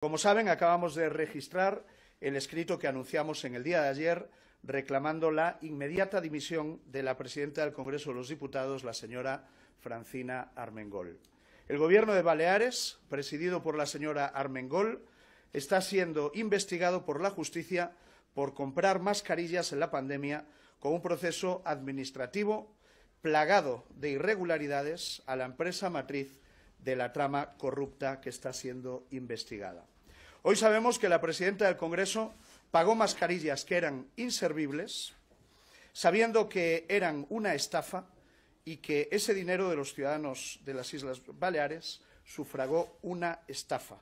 Como saben, acabamos de registrar el escrito que anunciamos en el día de ayer reclamando la inmediata dimisión de la presidenta del Congreso de los Diputados, la señora Francina Armengol. El Gobierno de Baleares, presidido por la señora Armengol, está siendo investigado por la justicia por comprar mascarillas en la pandemia con un proceso administrativo plagado de irregularidades a la empresa matriz de la trama corrupta que está siendo investigada. Hoy sabemos que la presidenta del Congreso pagó mascarillas que eran inservibles, sabiendo que eran una estafa y que ese dinero de los ciudadanos de las Islas Baleares sufragó una estafa.